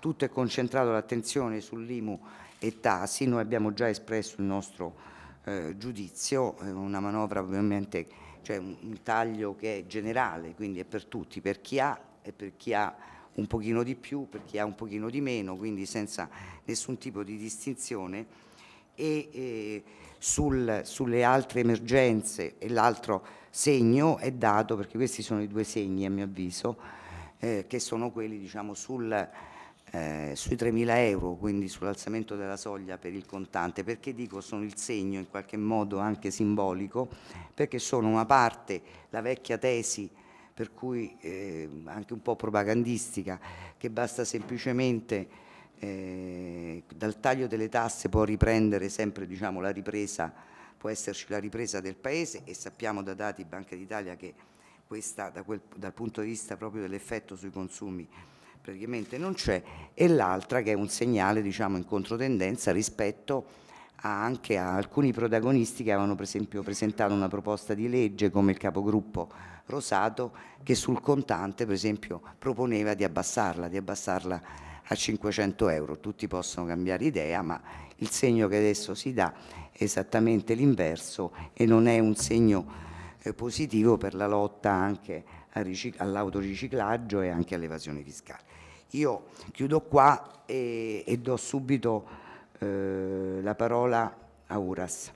tutto è concentrato l'attenzione sull'IMU e Tasi, noi abbiamo già espresso il nostro eh, giudizio, eh, una manovra ovviamente, cioè un taglio che è generale, quindi è per tutti, per chi ha e per chi ha un pochino di più, per chi ha un pochino di meno, quindi senza nessun tipo di distinzione e eh, sul, sulle altre emergenze e l'altro segno è dato, perché questi sono i due segni a mio avviso, eh, che sono quelli diciamo sul eh, sui 3.000 euro, quindi sull'alzamento della soglia per il contante, perché dico sono il segno in qualche modo anche simbolico, perché sono una parte, la vecchia tesi, per cui eh, anche un po' propagandistica, che basta semplicemente eh, dal taglio delle tasse può riprendere sempre diciamo, la ripresa, può esserci la ripresa del Paese e sappiamo da dati Banca d'Italia che questa da quel, dal punto di vista proprio dell'effetto sui consumi praticamente non c'è, e l'altra che è un segnale diciamo, in controtendenza rispetto anche a alcuni protagonisti che avevano per esempio presentato una proposta di legge come il capogruppo Rosato che sul contante per esempio proponeva di abbassarla, di abbassarla a 500 euro. Tutti possono cambiare idea ma il segno che adesso si dà è esattamente l'inverso e non è un segno positivo per la lotta anche all'autoriciclaggio e anche all'evasione fiscale. Io chiudo qua e, e do subito eh, la parola a Uras.